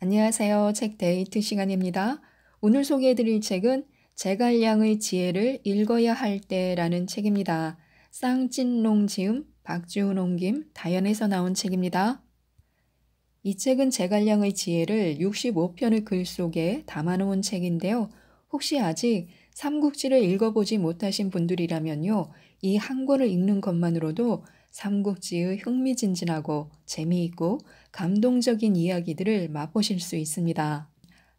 안녕하세요. 책 데이트 시간입니다. 오늘 소개해드릴 책은 제갈량의 지혜를 읽어야 할 때라는 책입니다. 쌍찐롱 지음, 박지훈 옹김, 다연에서 나온 책입니다. 이 책은 제갈량의 지혜를 65편의 글 속에 담아놓은 책인데요. 혹시 아직 삼국지를 읽어보지 못하신 분들이라면요. 이 한 권을 읽는 것만으로도 삼국지의 흥미진진하고 재미있고 감동적인 이야기들을 맛보실 수 있습니다.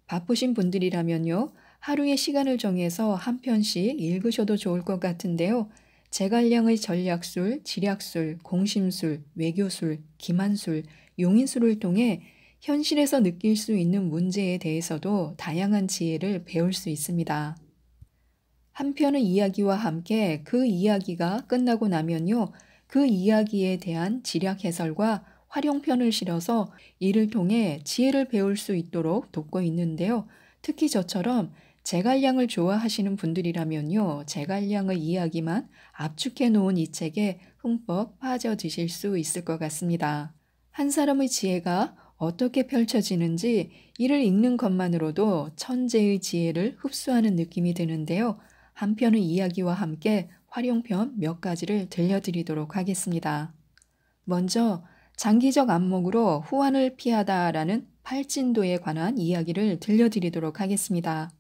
바쁘신 분들이라면요. 하루의 시간을 정해서 한 편씩 읽으셔도 좋을 것 같은데요. 제갈량의 전략술, 지략술, 공심술, 외교술, 기만술, 용인술을 통해 현실에서 느낄 수 있는 문제에 대해서도 다양한 지혜를 배울 수 있습니다. 한편의 이야기와 함께 그 이야기가 끝나고 나면요. 그 이야기에 대한 지략 해설과 활용편을 실어서 이를 통해 지혜를 배울 수 있도록 돕고 있는데요. 특히 저처럼 제갈량을 좋아하시는 분들이라면요. 제갈량의 이야기만 압축해 놓은 이 책에 흠뻑 빠져드실 수 있을 것 같습니다. 한 사람의 지혜가 어떻게 펼쳐지는지 이를 읽는 것만으로도 천재의 지혜를 흡수하는 느낌이 드는데요. 한편의 이야기와 함께 활용편 몇 가지를 들려드리도록 하겠습니다. 먼저 장기적 안목으로 후환을 피하다라는 팔진도에 관한 이야기를 들려드리도록 하겠습니다.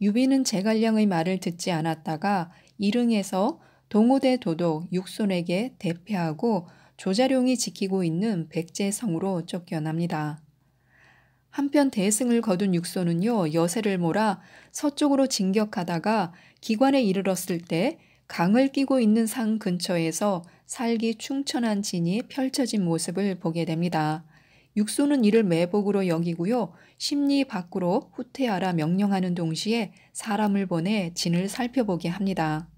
유비는 제갈량의 말을 듣지 않았다가 이릉에서 동호대 도독 육손에게 대패하고 조자룡이 지키고 있는 백제성으로 쫓겨납니다. 한편 대승을 거둔 육손은요 여세를 몰아 서쪽으로 진격하다가 기관에 이르렀을 때 강을 끼고 있는 산 근처에서 살기 충천한 진이 펼쳐진 모습을 보게 됩니다. 육소는 이를 매복으로 여기고요. 심리 밖으로 후퇴하라 명령하는 동시에 사람을 보내 진을 살펴보게 합니다.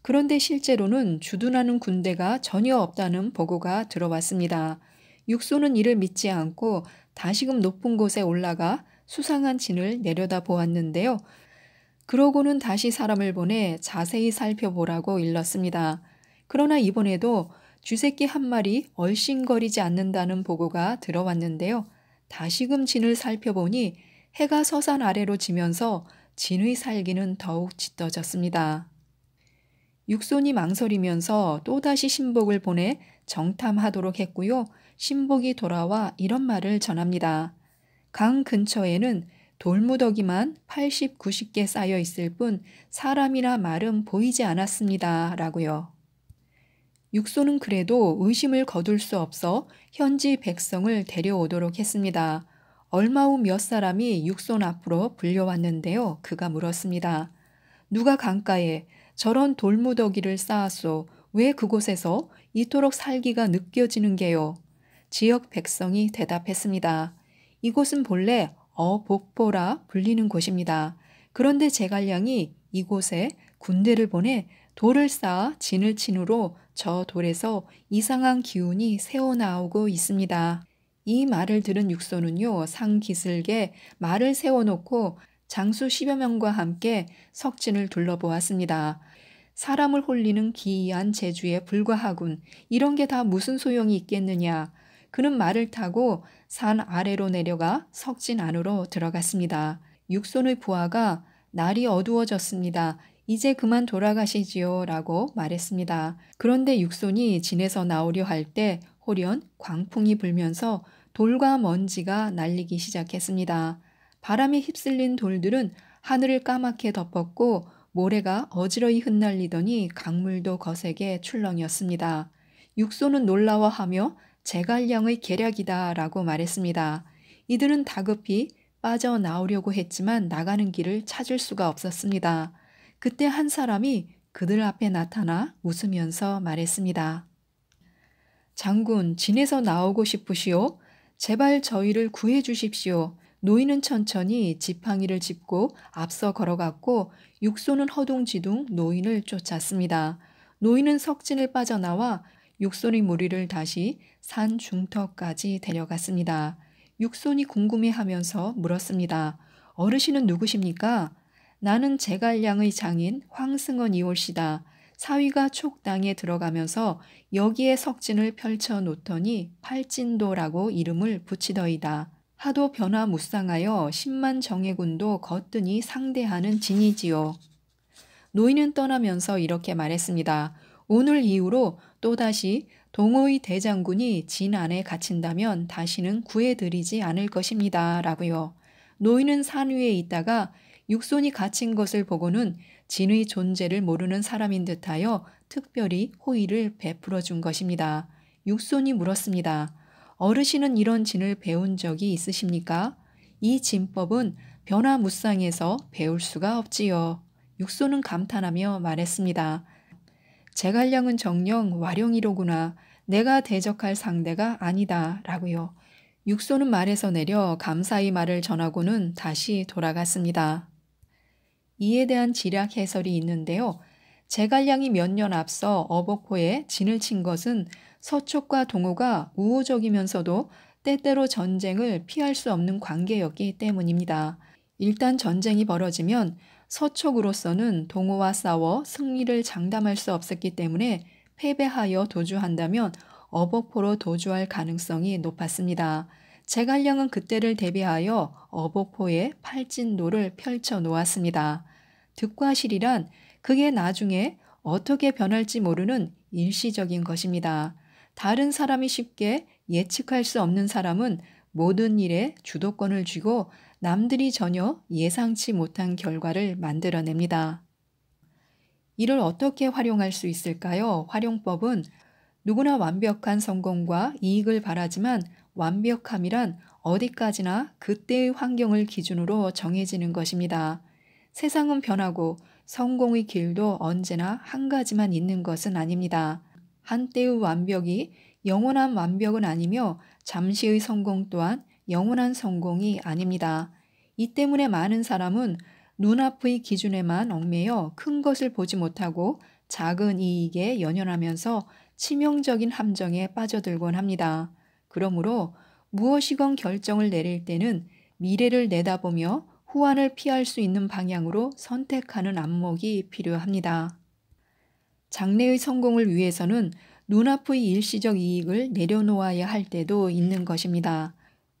그런데 실제로는 주둔하는 군대가 전혀 없다는 보고가 들어왔습니다. 육소는 이를 믿지 않고 다시금 높은 곳에 올라가 수상한 진을 내려다 보았는데요. 그러고는 다시 사람을 보내 자세히 살펴보라고 일렀습니다. 그러나 이번에도 쥐새끼 한 마리 얼씬거리지 않는다는 보고가 들어왔는데요. 다시금 진을 살펴보니 해가 서산 아래로 지면서 진의 살기는 더욱 짙어졌습니다. 육손이 망설이면서 또다시 신복을 보내 정탐하도록 했고요. 신복이 돌아와 이런 말을 전합니다. 강 근처에는 돌무더기만 80, 90개 쌓여 있을 뿐 사람이라 말은 보이지 않았습니다. 라고요. 육소는 그래도 의심을 거둘 수 없어 현지 백성을 데려오도록 했습니다. 얼마 후 몇 사람이 육손 앞으로 불려왔는데요. 그가 물었습니다. 누가 강가에 저런 돌무더기를 쌓았소? 왜 그곳에서 이토록 살기가 느껴지는 게요? 지역 백성이 대답했습니다. 이곳은 본래 어복보라 불리는 곳입니다. 그런데 제갈량이 이곳에 군대를 보내 돌을 쌓아 진을 친 후로 저 돌에서 이상한 기운이 새어나오고 있습니다. 이 말을 들은 육소는요, 상기슬게 말을 세워놓고 장수 10여 명과 함께 석진을 둘러보았습니다. 사람을 홀리는 기이한 재주에 불과하군. 이런 게 다 무슨 소용이 있겠느냐. 그는 말을 타고 산 아래로 내려가 석진 안으로 들어갔습니다. 육손의 부하가 날이 어두워졌습니다. 이제 그만 돌아가시지요 라고 말했습니다. 그런데 육손이 진에서 나오려 할 때 홀연 광풍이 불면서 돌과 먼지가 날리기 시작했습니다. 바람에 휩쓸린 돌들은 하늘을 까맣게 덮었고 모래가 어지러이 흩날리더니 강물도 거세게 출렁였습니다. 육소는 놀라워하며 제갈량의 계략이다 라고 말했습니다. 이들은 다급히 빠져나오려고 했지만 나가는 길을 찾을 수가 없었습니다. 그때 한 사람이 그들 앞에 나타나 웃으면서 말했습니다. 장군, 진에서 나오고 싶으시오? 제발 저희를 구해 주십시오. 노인은 천천히 지팡이를 짚고 앞서 걸어갔고 육소는 허둥지둥 노인을 쫓았습니다. 노인은 석진을 빠져나와 육손이 무리를 다시 산 중턱까지 데려갔습니다. 육손이 궁금해하면서 물었습니다. 어르신은 누구십니까? 나는 제갈량의 장인 황승원 이올시다. 사위가 촉당에 들어가면서 여기에 석진을 펼쳐 놓더니 팔진도라고 이름을 붙이더이다. 하도 변화무쌍하여 10만 정예군도 거뜬히 상대하는 진이지요. 노인은 떠나면서 이렇게 말했습니다. 오늘 이후로 또다시 동호의 대장군이 진 안에 갇힌다면 다시는 구해드리지 않을 것입니다. 라고요. 노인은 산 위에 있다가 육손이 갇힌 것을 보고는 진의 존재를 모르는 사람인 듯하여 특별히 호의를 베풀어 준 것입니다. 육손이 물었습니다. 어르신은 이런 진을 배운 적이 있으십니까? 이 진법은 변화무쌍에서 배울 수가 없지요. 육손은 감탄하며 말했습니다. 제갈량은 정령 와룡이로구나. 내가 대적할 상대가 아니다. 라고요. 육소는 말에서 내려 감사의 말을 전하고는 다시 돌아갔습니다. 이에 대한 지략 해설이 있는데요. 제갈량이 몇 년 앞서 어버코에 진을 친 것은 서촉과 동호가 우호적이면서도 때때로 전쟁을 피할 수 없는 관계였기 때문입니다. 일단 전쟁이 벌어지면 서촉으로서는 동호와 싸워 승리를 장담할 수 없었기 때문에 패배하여 도주한다면 어버포로 도주할 가능성이 높았습니다. 제갈량은 그때를 대비하여 어버포에 팔진도를 펼쳐 놓았습니다. 득과실이란 그게 나중에 어떻게 변할지 모르는 일시적인 것입니다. 다른 사람이 쉽게 예측할 수 없는 사람은 모든 일에 주도권을 쥐고 남들이 전혀 예상치 못한 결과를 만들어냅니다. 이를 어떻게 활용할 수 있을까요? 활용법은 누구나 완벽한 성공과 이익을 바라지만 완벽함이란 어디까지나 그때의 환경을 기준으로 정해지는 것입니다. 세상은 변하고 성공의 길도 언제나 한 가지만 있는 것은 아닙니다. 한때의 완벽이 영원한 완벽은 아니며 잠시의 성공 또한 영원한 성공이 아닙니다. 이 때문에 많은 사람은 눈앞의 기준에만 얽매여 큰 것을 보지 못하고 작은 이익에 연연하면서 치명적인 함정에 빠져들곤 합니다. 그러므로 무엇이건 결정을 내릴 때는 미래를 내다보며 후환을 피할 수 있는 방향으로 선택하는 안목이 필요합니다. 장래의 성공을 위해서는 눈앞의 일시적 이익을 내려놓아야 할 때도 있는 것입니다.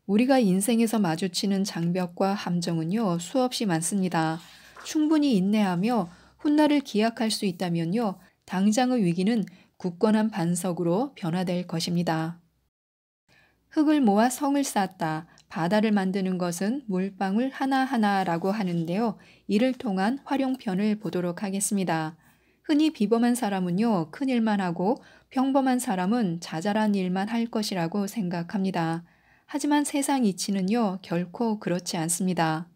우리가 인생에서 마주치는 장벽과 함정은요, 수없이 많습니다. 충분히 인내하며 훗날을 기약할 수 있다면요, 당장의 위기는 굳건한 반석으로 변화될 것입니다. 흙을 모아 성을 쌓다 바다를 만드는 것은 물방울 하나하나라고 하는데요. 이를 통한 활용편을 보도록 하겠습니다. 흔히 비범한 사람은요, 큰 일만 하고 평범한 사람은 자잘한 일만 할 것이라고 생각합니다. 하지만 세상 이치는요, 결코 그렇지 않습니다.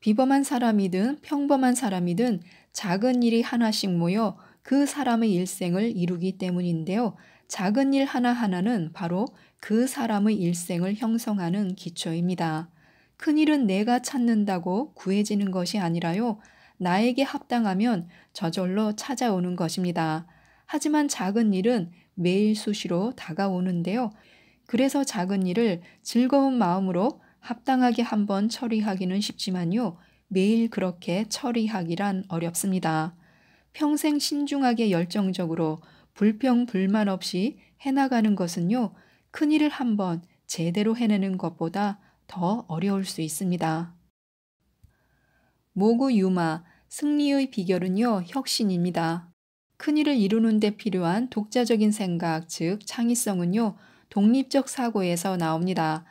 비범한 사람이든 평범한 사람이든 작은 일이 하나씩 모여 그 사람의 일생을 이루기 때문인데요. 작은 일 하나하나는 바로 그 사람의 일생을 형성하는 기초입니다. 큰 일은 내가 찾는다고 구해지는 것이 아니라요. 나에게 합당하면 저절로 찾아오는 것입니다. 하지만 작은 일은 매일 수시로 다가오는데요. 그래서 작은 일을 즐거운 마음으로 합당하게 한번 처리하기는 쉽지만요. 매일 그렇게 처리하기란 어렵습니다. 평생 신중하게 열정적으로 불평, 불만 없이 해나가는 것은요. 큰 일을 한번 제대로 해내는 것보다 더 어려울 수 있습니다. 모구 유마, 승리의 비결은요, 혁신입니다. 큰일을 이루는 데 필요한 독자적인 생각, 즉 창의성은요, 독립적 사고에서 나옵니다.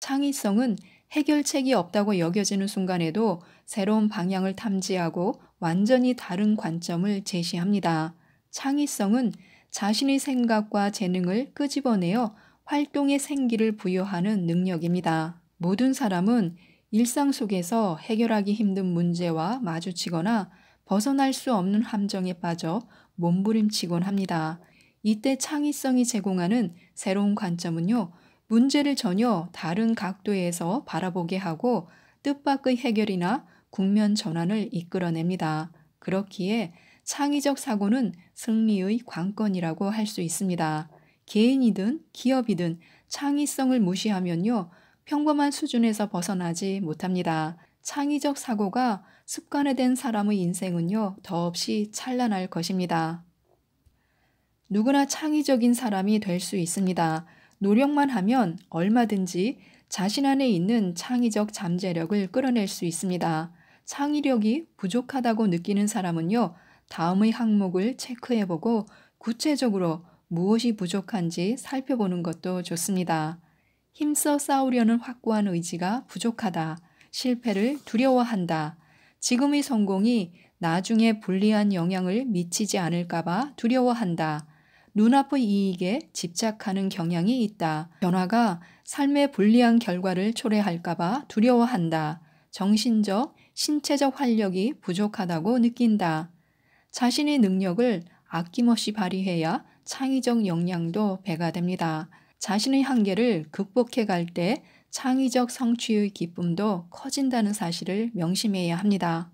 창의성은 해결책이 없다고 여겨지는 순간에도 새로운 방향을 탐지하고 완전히 다른 관점을 제시합니다. 창의성은 자신의 생각과 재능을 끄집어내어 활동의 생기를 부여하는 능력입니다. 모든 사람은 일상 속에서 해결하기 힘든 문제와 마주치거나 벗어날 수 없는 함정에 빠져 몸부림치곤 합니다. 이때 창의성이 제공하는 새로운 관점은요, 문제를 전혀 다른 각도에서 바라보게 하고 뜻밖의 해결이나 국면 전환을 이끌어냅니다. 그렇기에 창의적 사고는 승리의 관건이라고 할 수 있습니다. 개인이든 기업이든 창의성을 무시하면요, 평범한 수준에서 벗어나지 못합니다. 창의적 사고가 습관화된 사람의 인생은요, 더없이 찬란할 것입니다. 누구나 창의적인 사람이 될 수 있습니다. 노력만 하면 얼마든지 자신 안에 있는 창의적 잠재력을 끌어낼 수 있습니다. 창의력이 부족하다고 느끼는 사람은요, 다음의 항목을 체크해보고 구체적으로 무엇이 부족한지 살펴보는 것도 좋습니다. 힘써 싸우려는 확고한 의지가 부족하다. 실패를 두려워한다. 지금의 성공이 나중에 불리한 영향을 미치지 않을까봐 두려워한다. 눈앞의 이익에 집착하는 경향이 있다. 변화가 삶의 불리한 결과를 초래할까봐 두려워한다. 정신적, 신체적 활력이 부족하다고 느낀다. 자신의 능력을 아낌없이 발휘해야 창의적 역량도 배가 됩니다. 자신의 한계를 극복해 갈 때 창의적 성취의 기쁨도 커진다는 사실을 명심해야 합니다.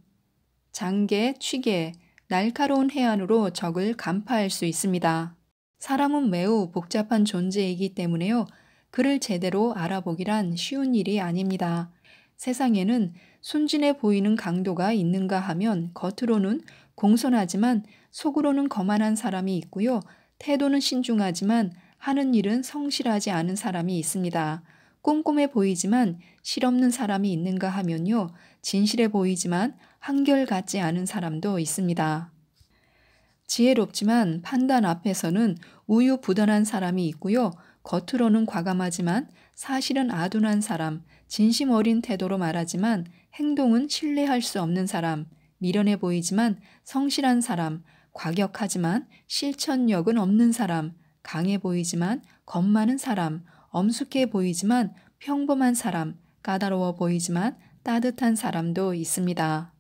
장계, 취계, 날카로운 해안으로 적을 간파할 수 있습니다. 사람은 매우 복잡한 존재이기 때문에요. 그를 제대로 알아보기란 쉬운 일이 아닙니다. 세상에는 순진해 보이는 강도가 있는가 하면 겉으로는 공손하지만 속으로는 거만한 사람이 있고요. 태도는 신중하지만 하는 일은 성실하지 않은 사람이 있습니다. 꼼꼼해 보이지만 실없는 사람이 있는가 하면요. 진실해 보이지만 한결같지 않은 사람도 있습니다. 지혜롭지만 판단 앞에서는 우유부단한 사람이 있고요. 겉으로는 과감하지만 사실은 아둔한 사람, 진심 어린 태도로 말하지만 행동은 신뢰할 수 없는 사람, 미련해 보이지만 성실한 사람, 과격하지만 실천력은 없는 사람, 강해 보이지만 겁많은 사람, 엄숙해 보이지만 평범한 사람, 까다로워 보이지만 따뜻한 사람도 있습니다.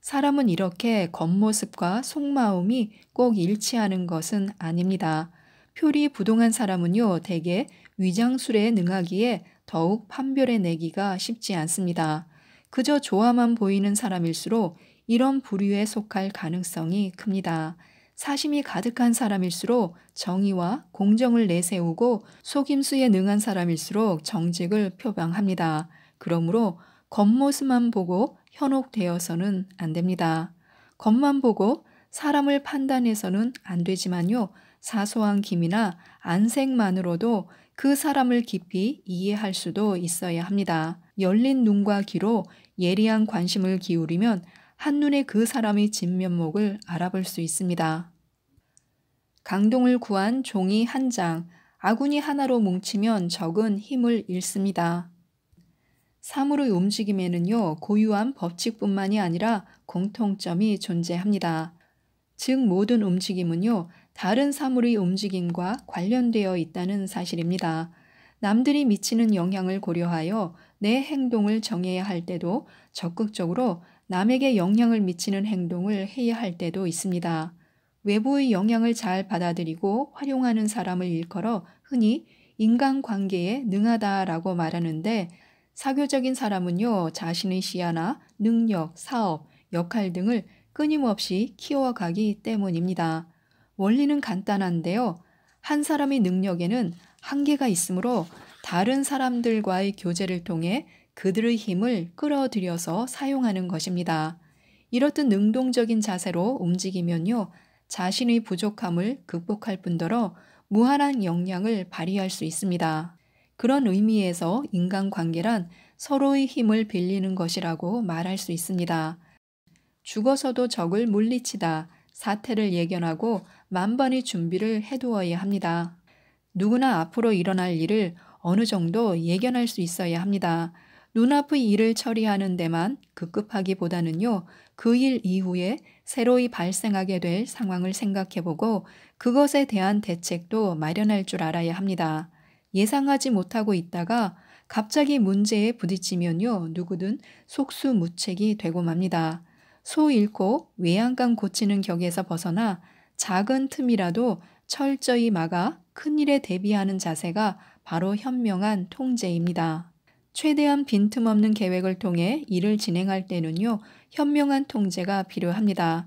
사람은 이렇게 겉모습과 속마음이 꼭 일치하는 것은 아닙니다. 표리 부동한 사람은요, 대개 위장술에 능하기에 더욱 판별해 내기가 쉽지 않습니다. 그저 조화만 보이는 사람일수록 이런 부류에 속할 가능성이 큽니다. 사심이 가득한 사람일수록 정의와 공정을 내세우고 속임수에 능한 사람일수록 정직을 표방합니다. 그러므로 겉모습만 보고 현혹되어서는 안 됩니다. 겉만 보고 사람을 판단해서는 안 되지만요. 사소한 김이나 안색만으로도 그 사람을 깊이 이해할 수도 있어야 합니다. 열린 눈과 귀로 예리한 관심을 기울이면 한눈에 그 사람의 진면목을 알아볼 수 있습니다. 강동을 구한 종이 한 장, 아군이 하나로 뭉치면 적은 힘을 잃습니다. 사물의 움직임에는요, 고유한 법칙뿐만이 아니라 공통점이 존재합니다. 즉, 모든 움직임은요, 다른 사물의 움직임과 관련되어 있다는 사실입니다. 남들이 미치는 영향을 고려하여 내 행동을 정해야 할 때도 적극적으로 남에게 영향을 미치는 행동을 해야 할 때도 있습니다. 외부의 영향을 잘 받아들이고 활용하는 사람을 일컬어 흔히 인간관계에 능하다라고 말하는데 사교적인 사람은요 자신의 시야나 능력, 사업, 역할 등을 끊임없이 키워가기 때문입니다. 원리는 간단한데요. 한 사람의 능력에는 한계가 있으므로 다른 사람들과의 교제를 통해 그들의 힘을 끌어들여서 사용하는 것입니다. 이렇듯 능동적인 자세로 움직이면요. 자신의 부족함을 극복할 뿐더러 무한한 역량을 발휘할 수 있습니다. 그런 의미에서 인간관계란 서로의 힘을 빌리는 것이라고 말할 수 있습니다. 죽어서도 적을 물리치다, 사태를 예견하고 만반의 준비를 해두어야 합니다. 누구나 앞으로 일어날 일을 어느 정도 예견할 수 있어야 합니다. 눈앞의 일을 처리하는 데만 급급하기보다는요, 그 일 이후에 새로이 발생하게 될 상황을 생각해보고 그것에 대한 대책도 마련할 줄 알아야 합니다. 예상하지 못하고 있다가 갑자기 문제에 부딪히면요, 누구든 속수무책이 되고 맙니다. 소 잃고 외양간 고치는 격에서 벗어나 작은 틈이라도 철저히 막아 큰일에 대비하는 자세가 바로 현명한 통제입니다. 최대한 빈틈없는 계획을 통해 일을 진행할 때는요, 현명한 통제가 필요합니다.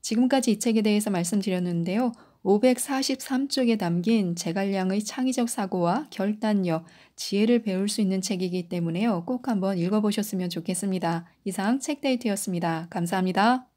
지금까지 이 책에 대해서 말씀드렸는데요. 543쪽에 담긴 제갈량의 창의적 사고와 결단력, 지혜를 배울 수 있는 책이기 때문에요. 꼭 한번 읽어보셨으면 좋겠습니다. 이상 책데이트였습니다. 감사합니다.